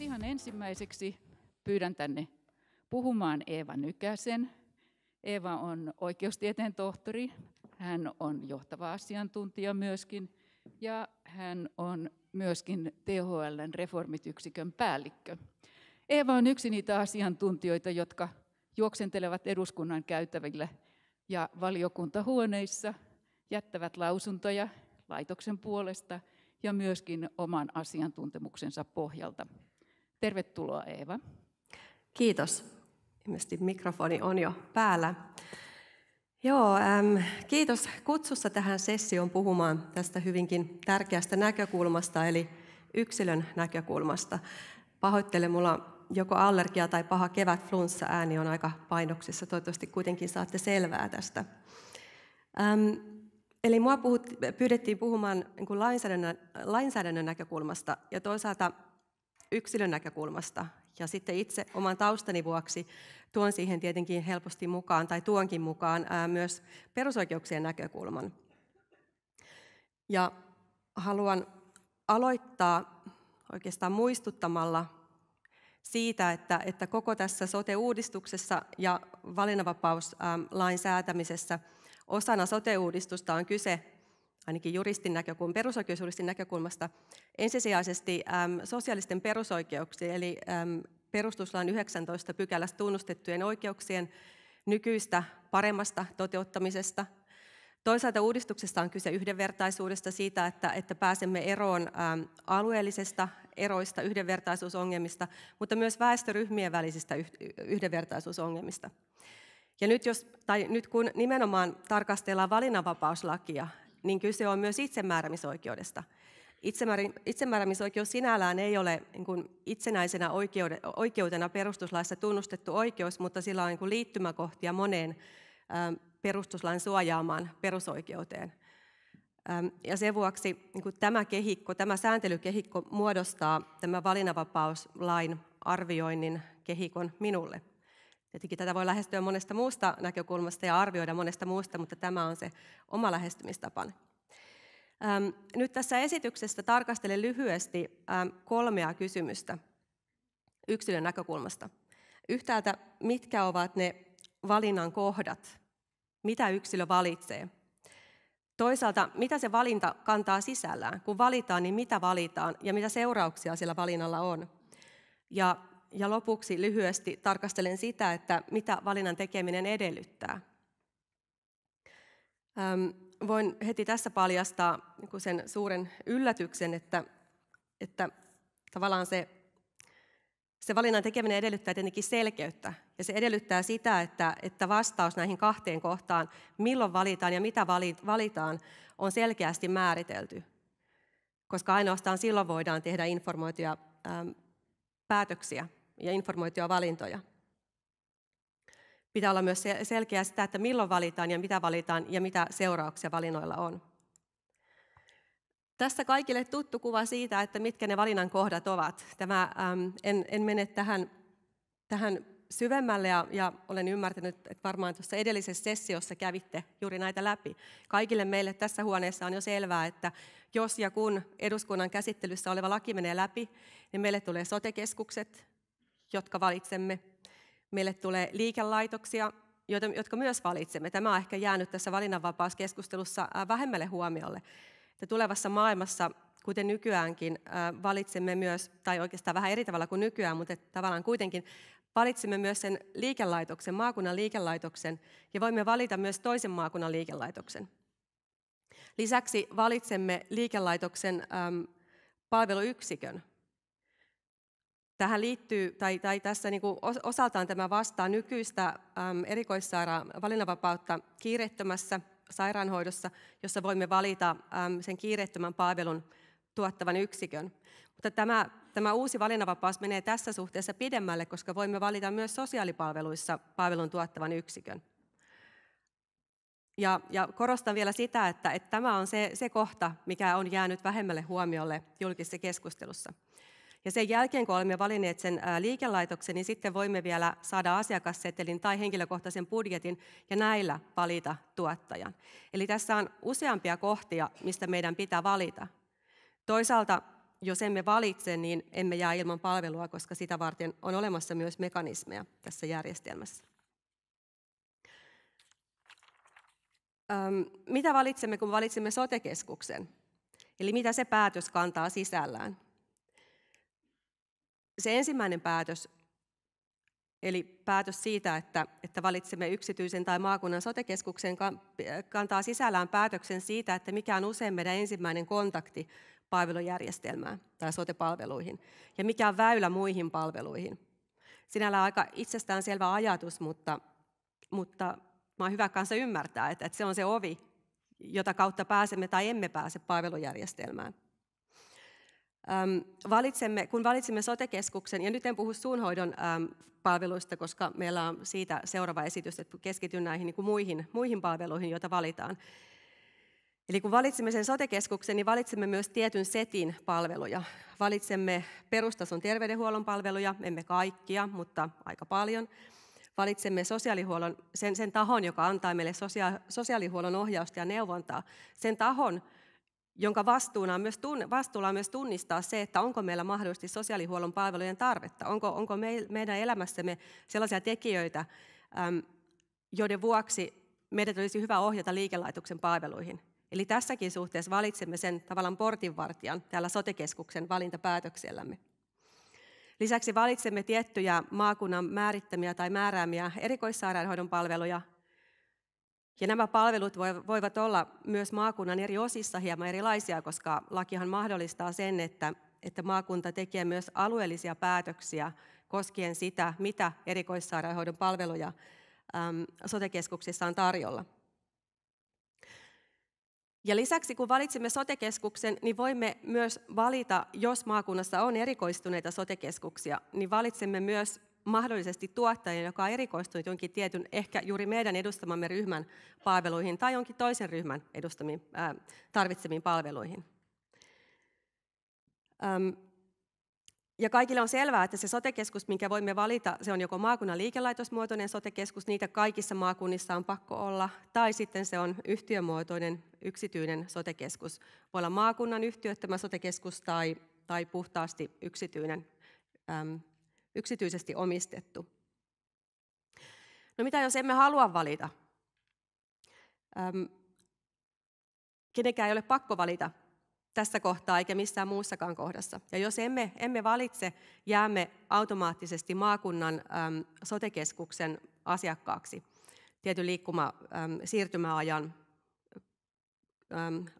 nyt ihan ensimmäiseksi pyydän tänne puhumaan Eeva Nykäsen. Eeva on oikeustieteen tohtori, hän on johtava asiantuntija myöskin ja hän on myöskin THLn reformityksikön päällikkö. Eeva on yksi niitä asiantuntijoita, jotka juoksentelevat eduskunnan käytävillä ja valiokuntahuoneissa, jättävät lausuntoja laitoksen puolesta ja myöskin oman asiantuntemuksensa pohjalta. Tervetuloa Eeva. Kiitos. Ilmeisesti mikrofoni on jo päällä. Joo, äm, kiitos kutsussa tähän sessioon puhumaan tästä hyvinkin tärkeästä näkökulmasta, eli yksilön näkökulmasta. Pahoittele, mulla joko allergia tai paha kevät flunssa ääni on aika painoksissa. Toivottavasti kuitenkin saatte selvää tästä. Äm, eli mua puhut, pyydettiin puhumaan niin lainsäädännön, lainsäädännön näkökulmasta, ja toisaalta yksilön näkökulmasta. Ja sitten itse oman taustani vuoksi tuon siihen tietenkin helposti mukaan tai tuonkin mukaan myös perusoikeuksien näkökulman. Ja haluan aloittaa oikeastaan muistuttamalla siitä, että, että koko tässä sote-uudistuksessa ja valinnanvapauslain säätämisessä osana sote-uudistusta on kyse ainakin juristin näkökulmasta, perusoikeusjuristin näkökulmasta ensisijaisesti äm, sosiaalisten perusoikeuksien, eli äm, perustuslain 19 pykälästä tunnustettujen oikeuksien nykyistä paremmasta toteuttamisesta. Toisaalta uudistuksessa on kyse yhdenvertaisuudesta siitä, että, että pääsemme eroon äm, alueellisesta eroista, yhdenvertaisuusongelmista, mutta myös väestöryhmien välisistä yhdenvertaisuusongelmista. Ja nyt, jos, tai nyt kun nimenomaan tarkastellaan valinnanvapauslakia, niin kyse on myös itsemääräämisoikeudesta. Itsemääräämisoikeus sinällään ei ole niin kuin itsenäisenä oikeude, oikeutena perustuslaissa tunnustettu oikeus, mutta sillä on niin kuin liittymäkohtia moneen ähm, perustuslain suojaamaan perusoikeuteen. Ähm, ja sen vuoksi niin kuin tämä kehikko, tämä sääntelykehikko muodostaa tämä valinnanvapauslain arvioinnin kehikon minulle. Tietenkin tätä voi lähestyä monesta muusta näkökulmasta ja arvioida monesta muusta, mutta tämä on se oma lähestymistapani. Nyt tässä esityksessä tarkastelen lyhyesti kolmea kysymystä yksilön näkökulmasta. Yhtäältä, mitkä ovat ne valinnan kohdat, mitä yksilö valitsee. Toisaalta, mitä se valinta kantaa sisällään. Kun valitaan, niin mitä valitaan ja mitä seurauksia sillä valinnalla on. Ja ja lopuksi lyhyesti tarkastelen sitä, että mitä valinnan tekeminen edellyttää. Voin heti tässä paljastaa niinku sen suuren yllätyksen, että, että tavallaan se, se valinnan tekeminen edellyttää tietenkin selkeyttä. Ja se edellyttää sitä, että, että vastaus näihin kahteen kohtaan, milloin valitaan ja mitä valitaan, on selkeästi määritelty. Koska ainoastaan silloin voidaan tehdä informoituja päätöksiä ja valintoja Pitää olla myös selkeää sitä, että milloin valitaan ja mitä valitaan ja mitä seurauksia valinnoilla on. Tässä kaikille tuttu kuva siitä, että mitkä ne valinnan kohdat ovat. Tämä, ähm, en, en mene tähän, tähän syvemmälle ja, ja olen ymmärtänyt, että varmaan tuossa edellisessä sessiossa kävitte juuri näitä läpi. Kaikille meille tässä huoneessa on jo selvää, että jos ja kun eduskunnan käsittelyssä oleva laki menee läpi, niin meille tulee sotekeskukset, jotka valitsemme. Meille tulee liikelaitoksia, jotka myös valitsemme. Tämä on ehkä jäänyt tässä valinnanvapauskeskustelussa äh, vähemmälle huomiolle. Että tulevassa maailmassa, kuten nykyäänkin, äh, valitsemme myös, tai oikeastaan vähän eri tavalla kuin nykyään, mutta tavallaan kuitenkin valitsemme myös sen liikelaitoksen, maakunnan liikelaitoksen, ja voimme valita myös toisen maakunnan liikelaitoksen. Lisäksi valitsemme liikelaitoksen palveluyksikön, Tähän liittyy, tai, tai tässä niin kuin osaltaan tämä vastaa nykyistä äm, erikoissairaan valinnanvapautta kiireettömässä sairaanhoidossa, jossa voimme valita sen kiireettömän palvelun tuottavan yksikön. Mutta tämä, tämä uusi valinnanvapaus menee tässä suhteessa pidemmälle, koska voimme valita myös sosiaalipalveluissa palvelun tuottavan yksikön. Ja, ja korostan vielä sitä, että, että tämä on se, se kohta, mikä on jäänyt vähemmälle huomiolle julkisessa keskustelussa. Ja sen jälkeen, kun olemme valinneet sen liikelaitoksen, niin sitten voimme vielä saada asiakassetelin tai henkilökohtaisen budjetin ja näillä valita tuottajan. Eli tässä on useampia kohtia, mistä meidän pitää valita. Toisaalta, jos emme valitse, niin emme jää ilman palvelua, koska sitä varten on olemassa myös mekanismeja tässä järjestelmässä. Mitä valitsemme, kun valitsemme sotekeskuksen? Eli mitä se päätös kantaa sisällään? se ensimmäinen päätös, eli päätös siitä, että, että valitsemme yksityisen tai maakunnan sotekeskuksen, kantaa sisällään päätöksen siitä, että mikä on usein meidän ensimmäinen kontakti palvelujärjestelmään tai sotepalveluihin, ja mikä on väylä muihin palveluihin. Sinällään aika itsestäänselvä ajatus, mutta, mutta mä on hyvä kanssa ymmärtää, että, että se on se ovi, jota kautta pääsemme tai emme pääse palvelujärjestelmään. Äm, valitsemme, kun valitsimme sotekeskuksen, ja nyt en puhu suunhoidon äm, palveluista, koska meillä on siitä seuraava esitys, että keskityn näihin niin kuin muihin, muihin palveluihin, joita valitaan. Eli kun valitsemme sen sotekeskuksen, niin valitsemme myös tietyn setin palveluja. Valitsemme perustason terveydenhuollon palveluja, emme kaikkia, mutta aika paljon. Valitsemme sosiaalihuollon, sen, sen tahon, joka antaa meille sosiaalihuollon ohjausta ja neuvontaa, sen tahon, jonka vastuulla on myös, vastuulla on myös tunnistaa se, että onko meillä mahdollisesti sosiaalihuollon palvelujen tarvetta, onko, onko me, meidän elämässämme sellaisia tekijöitä, äm, joiden vuoksi meidän olisi hyvä ohjata liikelaitoksen palveluihin. Eli tässäkin suhteessa valitsemme sen tavallaan portinvartijan täällä sotekeskuksen valintapäätöksellämme. Lisäksi valitsemme tiettyjä maakunnan määrittämiä tai määräämiä erikoissairaanhoidon palveluja ja nämä palvelut voivat olla myös maakunnan eri osissa hieman erilaisia, koska lakihan mahdollistaa sen, että, että maakunta tekee myös alueellisia päätöksiä koskien sitä, mitä erikoissairaanhoidon palveluja äm, sotekeskuksissa on tarjolla. Ja lisäksi kun valitsemme sotekeskuksen, niin voimme myös valita, jos maakunnassa on erikoistuneita sotekeskuksia, niin valitsemme myös mahdollisesti tuottajan, joka on erikoistunut jonkin tietyn, ehkä juuri meidän edustamamme ryhmän palveluihin tai jonkin toisen ryhmän edustamiin, ää, tarvitsemiin palveluihin. Öm, ja kaikille on selvää, että se sotekeskus, minkä voimme valita, se on joko maakunnan liikelaitosmuotoinen sotekeskus, niitä kaikissa maakunnissa on pakko olla, tai sitten se on yhtiömuotoinen yksityinen sotekeskus. Voi olla maakunnan yhtiöttömä sotekeskus tai, tai puhtaasti yksityinen yksityisesti omistettu. No mitä jos emme halua valita? Öm, kenenkään ei ole pakko valita tässä kohtaa eikä missään muussakaan kohdassa. Ja jos emme, emme valitse, jäämme automaattisesti maakunnan äm, sotekeskuksen asiakkaaksi tietyn liikkuma, öm, siirtymäajan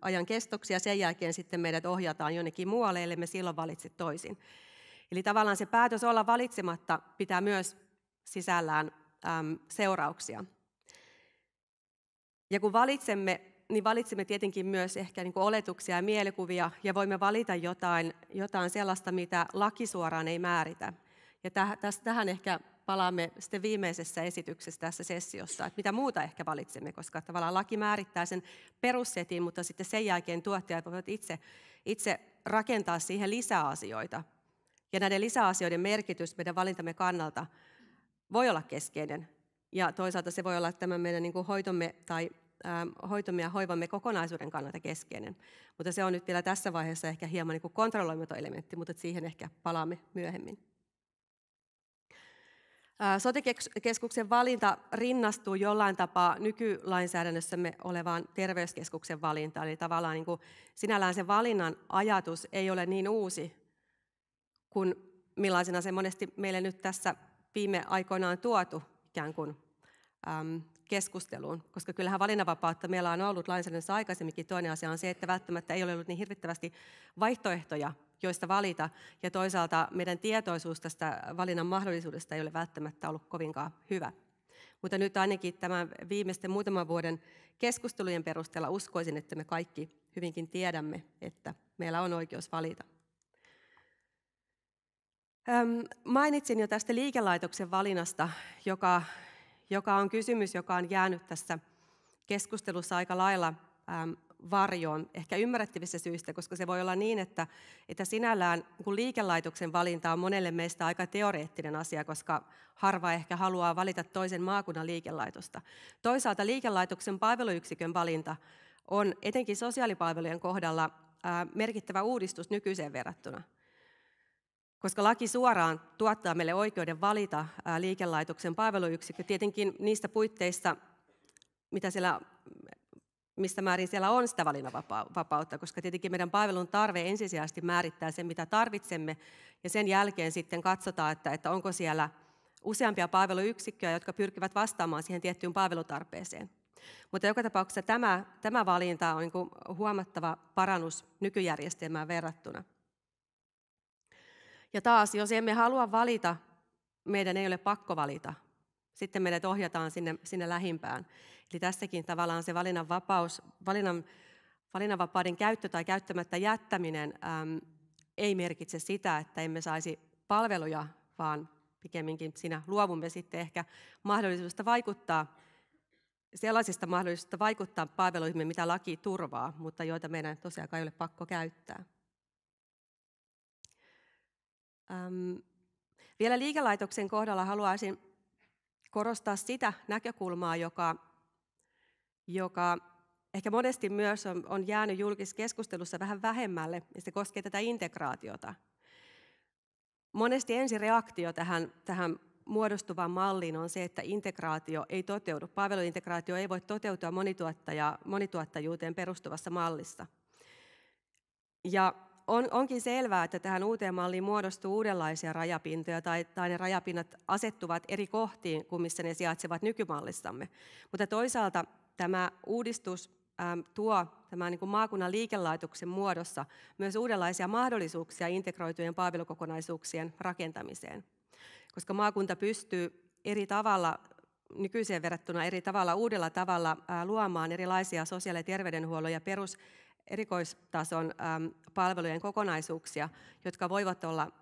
ajan kestoksi ja sen jälkeen sitten meidät ohjataan jonnekin muualle, ellei me silloin valitse toisin. Eli tavallaan se päätös olla valitsematta pitää myös sisällään äm, seurauksia. Ja kun valitsemme, niin valitsemme tietenkin myös ehkä niin kuin oletuksia ja mielikuvia, ja voimme valita jotain, jotain sellaista, mitä laki suoraan ei määritä. Ja täh, täs, tähän ehkä palaamme sitten viimeisessä esityksessä tässä sessiossa, että mitä muuta ehkä valitsemme, koska tavallaan laki määrittää sen perussetin, mutta sitten sen jälkeen tuottajat voivat itse, itse rakentaa siihen lisää asioita, ja näiden lisäasioiden merkitys meidän valintamme kannalta voi olla keskeinen. Ja toisaalta se voi olla tämän meidän niin kuin hoitomme tai ä, ähm, hoitomme ja hoivamme kokonaisuuden kannalta keskeinen. Mutta se on nyt vielä tässä vaiheessa ehkä hieman niin kontrolloimaton elementti, mutta siihen ehkä palaamme myöhemmin. Äh, sotekeskuksen valinta rinnastuu jollain tapaa nykylainsäädännössämme olevaan terveyskeskuksen valintaan. Eli tavallaan niin kuin sinällään se valinnan ajatus ei ole niin uusi kun millaisena se monesti meille nyt tässä viime aikoina on tuotu ikään kuin äm, keskusteluun, koska kyllähän valinnanvapautta meillä on ollut lainsäädännössä aikaisemminkin. Toinen asia on se, että välttämättä ei ole ollut niin hirvittävästi vaihtoehtoja, joista valita, ja toisaalta meidän tietoisuus tästä valinnan mahdollisuudesta ei ole välttämättä ollut kovinkaan hyvä. Mutta nyt ainakin tämän viimeisten muutaman vuoden keskustelujen perusteella uskoisin, että me kaikki hyvinkin tiedämme, että meillä on oikeus valita. Öm, mainitsin jo tästä liikelaitoksen valinnasta, joka, joka on kysymys, joka on jäänyt tässä keskustelussa aika lailla äm, varjoon, ehkä ymmärrettävissä syistä, koska se voi olla niin, että, että sinällään kun liikelaitoksen valinta on monelle meistä aika teoreettinen asia, koska harva ehkä haluaa valita toisen maakunnan liikelaitosta. Toisaalta liikelaitoksen palveluyksikön valinta on etenkin sosiaalipalvelujen kohdalla äh, merkittävä uudistus nykyiseen verrattuna – koska laki suoraan tuottaa meille oikeuden valita liikelaitoksen palveluyksikkö tietenkin niistä puitteista, mitä siellä, mistä määrin siellä on sitä valinnanvapautta, koska tietenkin meidän palvelun tarve ensisijaisesti määrittää sen, mitä tarvitsemme, ja sen jälkeen sitten katsotaan, että, että onko siellä useampia palveluyksikköjä, jotka pyrkivät vastaamaan siihen tiettyyn palvelutarpeeseen. Mutta joka tapauksessa tämä, tämä valinta on niin huomattava parannus nykyjärjestelmään verrattuna. Ja taas, jos emme halua valita, meidän ei ole pakko valita. Sitten meidät ohjataan sinne, sinne lähimpään. Eli tässäkin tavallaan se valinnanvapaus, valinnan, valinnanvapauden käyttö tai käyttämättä jättäminen äm, ei merkitse sitä, että emme saisi palveluja, vaan pikemminkin siinä luovumme sitten ehkä mahdollisuudesta vaikuttaa sellaisista mahdollisuudesta vaikuttaa palveluihin, mitä laki turvaa, mutta joita meidän tosiaan ei ole pakko käyttää. Ähm, vielä liikelaitoksen kohdalla haluaisin korostaa sitä näkökulmaa, joka, joka ehkä monesti myös on, on jäänyt keskustelussa vähän vähemmälle, ja se koskee tätä integraatiota. Monesti ensireaktio tähän, tähän muodostuvaan malliin on se, että integraatio ei toteudu. Palveluintegraatio ei voi toteutua monituottaja, monituottajuuteen perustuvassa mallissa. Ja on, onkin selvää, että tähän uuteen malliin muodostuu uudenlaisia rajapintoja tai, tai ne rajapinnat asettuvat eri kohtiin kuin missä ne sijaitsevat nykymallissamme. Mutta toisaalta tämä uudistus äm, tuo tämän niin kuin maakunnan liikelaitoksen muodossa myös uudenlaisia mahdollisuuksia integroitujen palvelukokonaisuuksien rakentamiseen, koska maakunta pystyy eri tavalla nykyiseen verrattuna eri tavalla, uudella tavalla äh, luomaan erilaisia sosiaali- ja terveydenhuollon ja perus- erikoistason palvelujen kokonaisuuksia, jotka voivat olla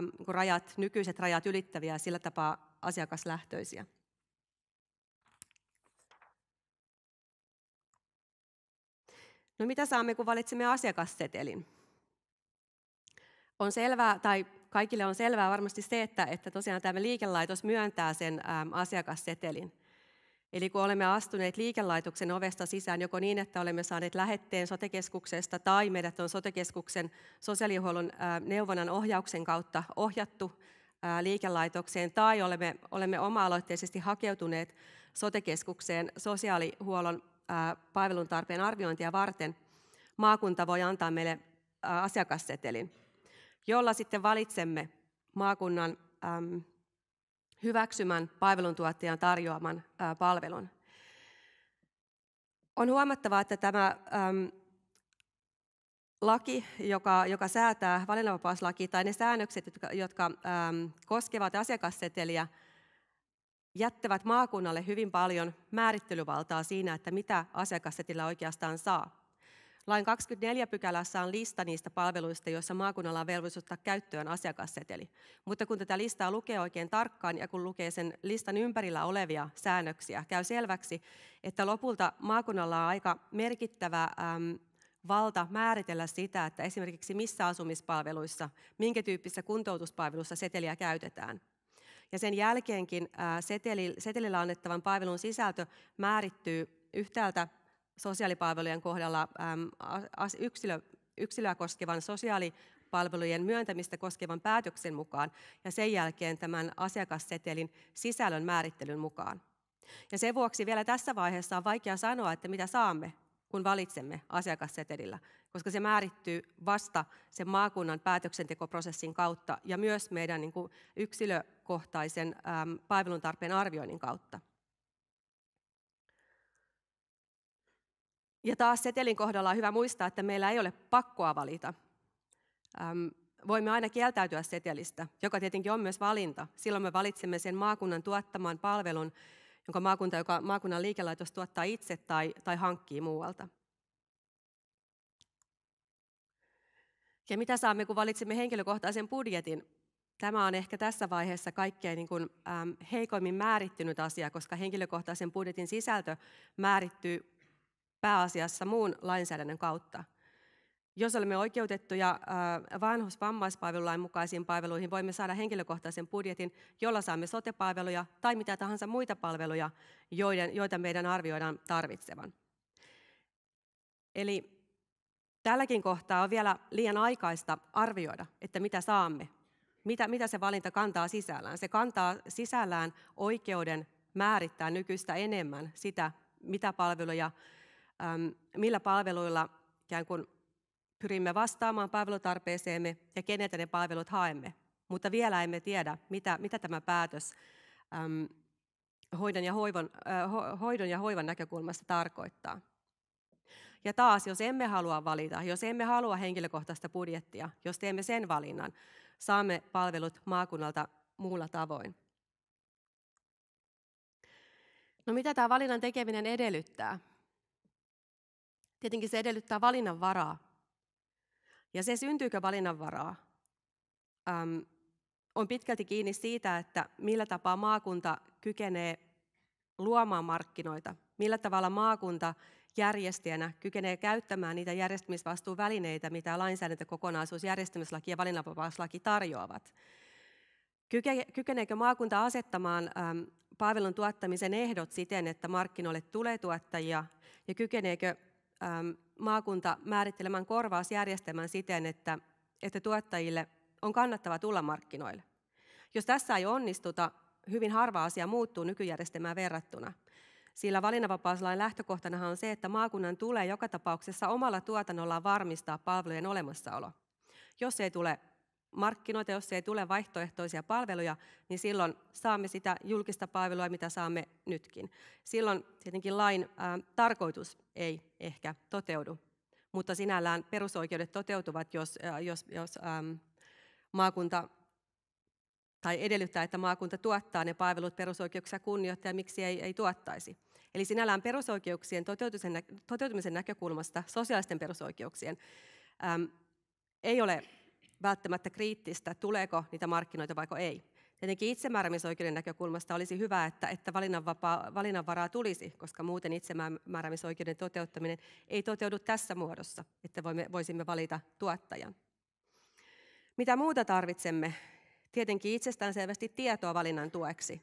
niinku rajat, nykyiset rajat ylittäviä ja sillä tapaa asiakaslähtöisiä. No mitä saamme, kun valitsemme asiakassetelin? On selvää, tai kaikille on selvää varmasti se, että, että tosiaan tämä liikelaitos myöntää sen asiakassetelin. Eli kun olemme astuneet liikelaitoksen ovesta sisään joko niin, että olemme saaneet lähetteen sotekeskuksesta tai meidät on sotekeskuksen sosiaalihuollon neuvonnan ohjauksen kautta ohjattu liikelaitokseen tai olemme, olemme oma-aloitteisesti hakeutuneet sotekeskukseen sosiaalihuollon tarpeen arviointia varten, maakunta voi antaa meille asiakassetelin, jolla sitten valitsemme maakunnan äm, hyväksymän palveluntuottajan tarjoaman palvelun. On huomattava, että tämä äm, laki, joka, joka säätää valinnanvapauslaki, tai ne säännökset, jotka, jotka äm, koskevat asiakasseteliä, jättävät maakunnalle hyvin paljon määrittelyvaltaa siinä, että mitä asiakassetillä oikeastaan saa. Lain 24 pykälässä on lista niistä palveluista, joissa maakunnalla on velvollisuus ottaa käyttöön asiakasseteli. Mutta kun tätä listaa lukee oikein tarkkaan ja kun lukee sen listan ympärillä olevia säännöksiä, käy selväksi, että lopulta maakunnalla on aika merkittävä ähm, valta määritellä sitä, että esimerkiksi missä asumispalveluissa, minkä tyyppisissä kuntoutuspalveluissa seteliä käytetään. Ja sen jälkeenkin seteli, setelillä annettavan palvelun sisältö määrittyy yhtäältä sosiaalipalvelujen kohdalla yksilö, yksilöä koskevan sosiaalipalvelujen myöntämistä koskevan päätöksen mukaan ja sen jälkeen tämän asiakassetelin sisällön määrittelyn mukaan. Ja sen vuoksi vielä tässä vaiheessa on vaikea sanoa, että mitä saamme, kun valitsemme asiakassetelillä, koska se määrittyy vasta sen maakunnan päätöksentekoprosessin kautta ja myös meidän niin kuin yksilökohtaisen palveluntarpeen arvioinnin kautta. Ja taas setelin kohdalla on hyvä muistaa, että meillä ei ole pakkoa valita. Äm, voimme aina kieltäytyä setelistä, joka tietenkin on myös valinta. Silloin me valitsemme sen maakunnan tuottamaan palvelun, jonka maakunta, joka maakunnan liikelaitos tuottaa itse tai, tai hankkii muualta. Ja mitä saamme, kun valitsemme henkilökohtaisen budjetin? Tämä on ehkä tässä vaiheessa kaikkein niin kuin, ähm, heikoimmin määrittynyt asia, koska henkilökohtaisen budjetin sisältö määrittyy pääasiassa muun lainsäädännön kautta. Jos olemme oikeutettuja äh, vanhus- vammaispalvelulain mukaisiin palveluihin, voimme saada henkilökohtaisen budjetin, jolla saamme sotepalveluja tai mitä tahansa muita palveluja, joiden, joita meidän arvioidaan tarvitsevan. Eli tälläkin kohtaa on vielä liian aikaista arvioida, että mitä saamme, mitä, mitä se valinta kantaa sisällään. Se kantaa sisällään oikeuden määrittää nykyistä enemmän sitä, mitä palveluja millä palveluilla ikään kuin pyrimme vastaamaan palvelutarpeeseemme ja keneltä ne palvelut haemme. Mutta vielä emme tiedä, mitä, mitä tämä päätös äm, hoidon, ja hoivan, äh, hoidon ja hoivan näkökulmasta tarkoittaa. Ja taas, jos emme halua valita, jos emme halua henkilökohtaista budjettia, jos teemme sen valinnan, saamme palvelut maakunnalta muulla tavoin. No mitä tämä valinnan tekeminen edellyttää? Tietenkin se edellyttää valinnanvaraa. Ja se syntyykö valinnanvaraa, äm, on pitkälti kiinni siitä, että millä tapaa maakunta kykenee luomaan markkinoita, millä tavalla maakunta järjestäjänä kykenee käyttämään niitä järjestämisvastuuvälineitä, mitä lainsäädäntökokonaisuus, järjestämislaki ja valinnanvapauslaki tarjoavat. Kykeneekö maakunta asettamaan palvelun tuottamisen ehdot siten, että markkinoille tulee tuottajia, ja kykeneekö Ähm, maakunta määrittelemään korvausjärjestelmän siten, että, että tuottajille on kannattava tulla markkinoille. Jos tässä ei onnistuta, hyvin harva asia muuttuu nykyjärjestelmään verrattuna. Sillä valinnanvapauslain lähtökohtana on se, että maakunnan tulee joka tapauksessa omalla tuotannollaan varmistaa palvelujen olemassaolo. Jos ei tule markkinoita, jos ei tule vaihtoehtoisia palveluja, niin silloin saamme sitä julkista palvelua, mitä saamme nytkin. Silloin tietenkin lain ää, tarkoitus ei ehkä toteudu, mutta sinällään perusoikeudet toteutuvat, jos, ää, jos, jos äm, maakunta tai edellyttää, että maakunta tuottaa ne palvelut perusoikeuksia kunnioittaa ja miksi ei, ei tuottaisi. Eli sinällään perusoikeuksien toteutumisen, toteutumisen näkökulmasta, sosiaalisten perusoikeuksien, äm, ei ole välttämättä kriittistä, tuleeko niitä markkinoita vai ei. Tietenkin itsemääräämisoikeuden näkökulmasta olisi hyvä, että, että valinnanvapaa, valinnanvaraa tulisi, koska muuten itsemääräämisoikeuden toteuttaminen ei toteudu tässä muodossa, että voimme, voisimme valita tuottajan. Mitä muuta tarvitsemme? Tietenkin itsestäänselvästi tietoa valinnan tueksi.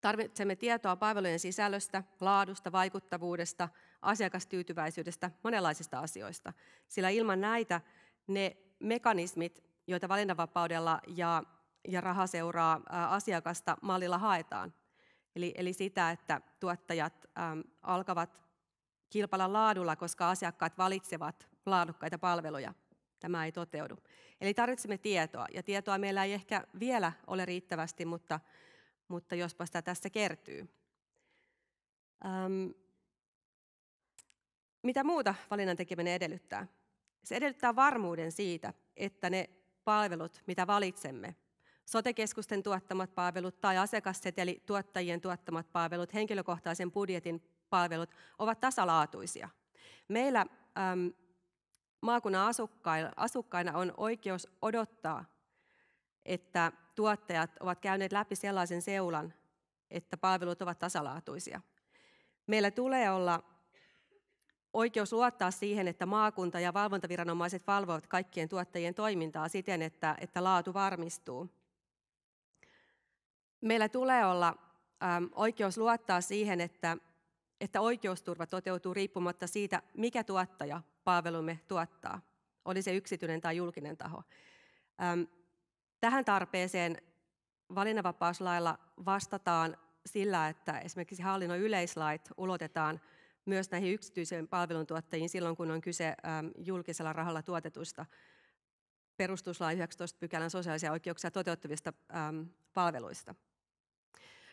Tarvitsemme tietoa palvelujen sisällöstä, laadusta, vaikuttavuudesta, asiakastyytyväisyydestä, monenlaisista asioista, sillä ilman näitä ne mekanismit, joita valinnanvapaudella ja, ja raha seuraa asiakasta mallilla haetaan. Eli, eli sitä, että tuottajat äm, alkavat kilpailla laadulla, koska asiakkaat valitsevat laadukkaita palveluja. Tämä ei toteudu. Eli tarvitsemme tietoa, ja tietoa meillä ei ehkä vielä ole riittävästi, mutta, mutta jospa sitä tässä kertyy. Öm, mitä muuta valinnan tekeminen edellyttää? Se edellyttää varmuuden siitä, että ne palvelut, mitä valitsemme, sote-keskusten tuottamat palvelut tai asiakasseteli tuottajien tuottamat palvelut, henkilökohtaisen budjetin palvelut, ovat tasalaatuisia. Meillä äm, maakunnan asukkaina, asukkaina on oikeus odottaa, että tuottajat ovat käyneet läpi sellaisen seulan, että palvelut ovat tasalaatuisia. Meillä tulee olla oikeus luottaa siihen, että maakunta- ja valvontaviranomaiset valvovat kaikkien tuottajien toimintaa siten, että, että laatu varmistuu. Meillä tulee olla äm, oikeus luottaa siihen, että, että oikeusturva toteutuu riippumatta siitä, mikä tuottaja palvelumme tuottaa, oli se yksityinen tai julkinen taho. Äm, tähän tarpeeseen valinnanvapauslailla vastataan sillä, että esimerkiksi hallinnon yleislait ulotetaan – myös näihin yksityiseen palveluntuottajiin silloin, kun on kyse julkisella rahalla tuotetuista perustuslain 19 pykälän sosiaalisia oikeuksia toteuttavista palveluista.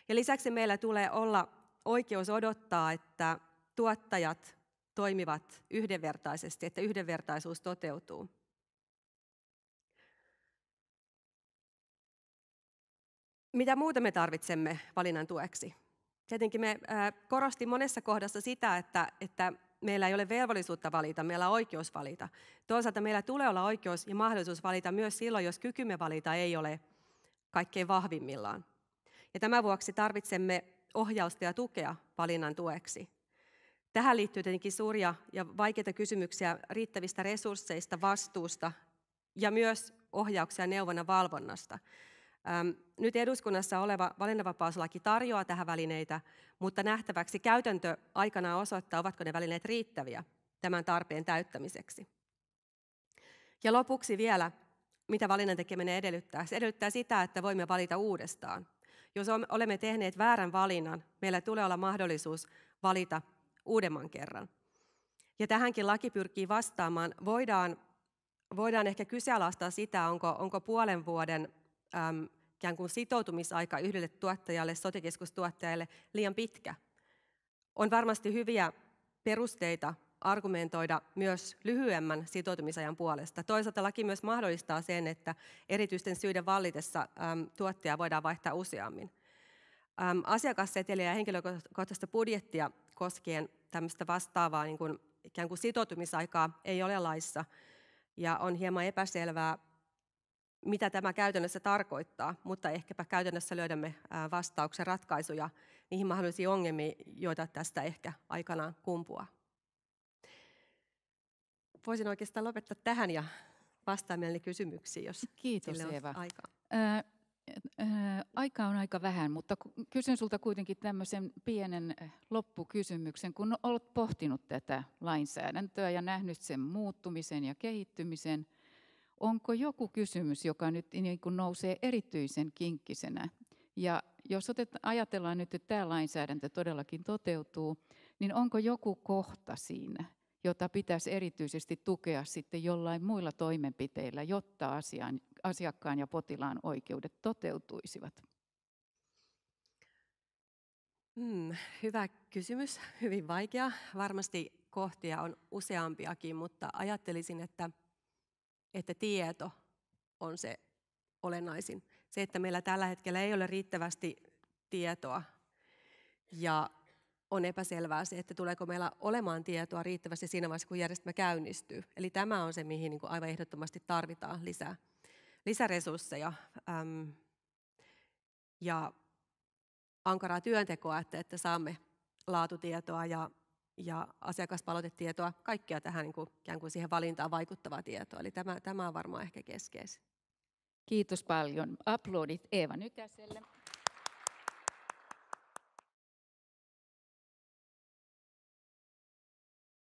Ja lisäksi meillä tulee olla oikeus odottaa, että tuottajat toimivat yhdenvertaisesti, että yhdenvertaisuus toteutuu. Mitä muuta me tarvitsemme valinnan tueksi? Tietenkin me korosti monessa kohdassa sitä, että, että meillä ei ole velvollisuutta valita, meillä on oikeus valita. Toisaalta meillä tulee olla oikeus ja mahdollisuus valita myös silloin, jos kykymme valita ei ole kaikkein vahvimmillaan. Ja tämän vuoksi tarvitsemme ohjausta ja tukea valinnan tueksi. Tähän liittyy tietenkin suuria ja vaikeita kysymyksiä riittävistä resursseista, vastuusta ja myös ohjauksia neuvonnan valvonnasta. Nyt eduskunnassa oleva valinnanvapauslaki tarjoaa tähän välineitä, mutta nähtäväksi käytäntö aikana osoittaa, ovatko ne välineet riittäviä tämän tarpeen täyttämiseksi. Ja lopuksi vielä, mitä valinnan tekeminen edellyttää. Se edellyttää sitä, että voimme valita uudestaan. Jos olemme tehneet väärän valinnan, meillä tulee olla mahdollisuus valita uudemman kerran. Ja tähänkin laki pyrkii vastaamaan. Voidaan, voidaan ehkä kyseenalaistaa sitä, onko, onko puolen vuoden äm, ikään kuin sitoutumisaika yhdelle tuottajalle, sotekeskustuottajalle liian pitkä. On varmasti hyviä perusteita argumentoida myös lyhyemmän sitoutumisajan puolesta. Toisaalta laki myös mahdollistaa sen, että erityisten syiden vallitessa äm, tuottaja voidaan vaihtaa useammin. Äm, asiakasseteliä ja henkilökohtaista budjettia koskien tämmöistä vastaavaa niin kuin, ikään kuin sitoutumisaikaa ei ole laissa, ja on hieman epäselvää, mitä tämä käytännössä tarkoittaa, mutta ehkäpä käytännössä löydämme vastauksen ratkaisuja niihin mahdollisiin ongelmiin, joita tästä ehkä aikanaan kumpuaa. Voisin oikeastaan lopettaa tähän ja vastaa mielelläni kysymyksiin, jos Kiitos, sille on Eeva. aikaa. Ää, ää, on aika vähän, mutta kysyn sinulta kuitenkin tämmöisen pienen loppukysymyksen. Kun olet pohtinut tätä lainsäädäntöä ja nähnyt sen muuttumisen ja kehittymisen – onko joku kysymys, joka nyt niin kuin nousee erityisen kinkkisenä. Ja jos otet, ajatellaan nyt, että tämä lainsäädäntö todellakin toteutuu, niin onko joku kohta siinä, jota pitäisi erityisesti tukea sitten jollain muilla toimenpiteillä, jotta asian, asiakkaan ja potilaan oikeudet toteutuisivat? Hmm, hyvä kysymys, hyvin vaikea. Varmasti kohtia on useampiakin, mutta ajattelisin, että että tieto on se olennaisin. Se, että meillä tällä hetkellä ei ole riittävästi tietoa ja on epäselvää se, että tuleeko meillä olemaan tietoa riittävästi siinä vaiheessa, kun järjestelmä käynnistyy. Eli tämä on se, mihin niin aivan ehdottomasti tarvitaan lisää, lisäresursseja äm, ja ankaraa työntekoa, että, että saamme laatutietoa ja ja asiakaspalautetietoa, kaikkea tähän niin kuin, ikään kuin siihen valintaan vaikuttavaa tietoa. Eli tämä, tämä on varmaan ehkä keskeisin. Kiitos paljon. Aplodit Eeva Nykäselle.